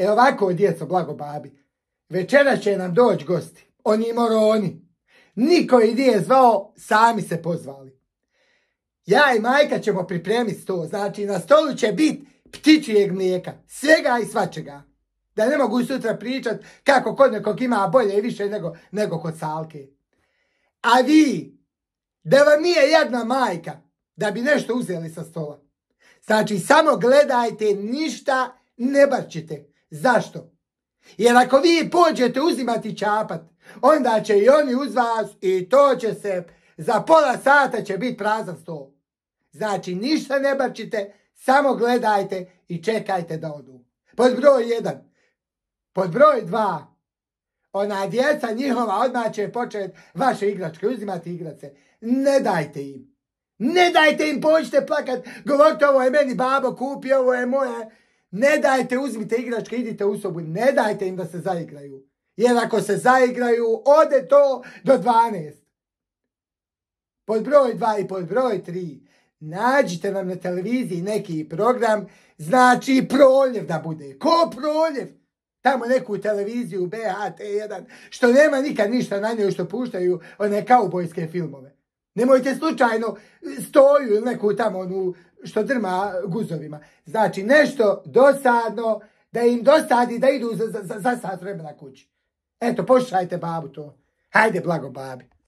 E ovako, djeco, blago babi, večera će nam doći gosti, oni moroni. Niko i nije zvao, sami se pozvali. Ja i majka ćemo pripremiti to, znači na stolu će biti ptičijeg mlijeka, svega i svačega. Da ne mogu sutra pričat kako kod nekog ima bolje i više nego, nego kod salke. A vi, da vam nije jedna majka, da bi nešto uzeli sa stola. Znači, samo gledajte, ništa ne barčite. Zašto? Jer ako vi pođete uzimati čapat, onda će i oni uz vas i to će se, za pola sata će biti prazan stol. Znači ništa ne bačite, samo gledajte i čekajte da odu. Pod broj jedan, Pod broj dva, Ona djeca njihova odmah će početi vaše igračke, uzimati igrace. Ne dajte im. Ne dajte im, pođite plakat, govorite ovo je meni babo kupio, ovo je moje. Ne dajte, uzmite igračke, idite u sobu, ne dajte im da se zaigraju. Jer ako se zaigraju, ode to do 12. Pod broj 2 i pod broj 3. Nađite nam na televiziji neki program, znači proljev da bude. Ko proljev? Tamo neku televiziju BHT1, što nema nikad ništa na njoj što puštaju one kaubojske filmove. Nemojte slučajno stoju ili neku tamo onu što drma guzovima. Znači nešto dosadno, da im dosadi da idu za, za, za sat vremena kući. Eto, pošaljte babu to. Hajde, blago babi.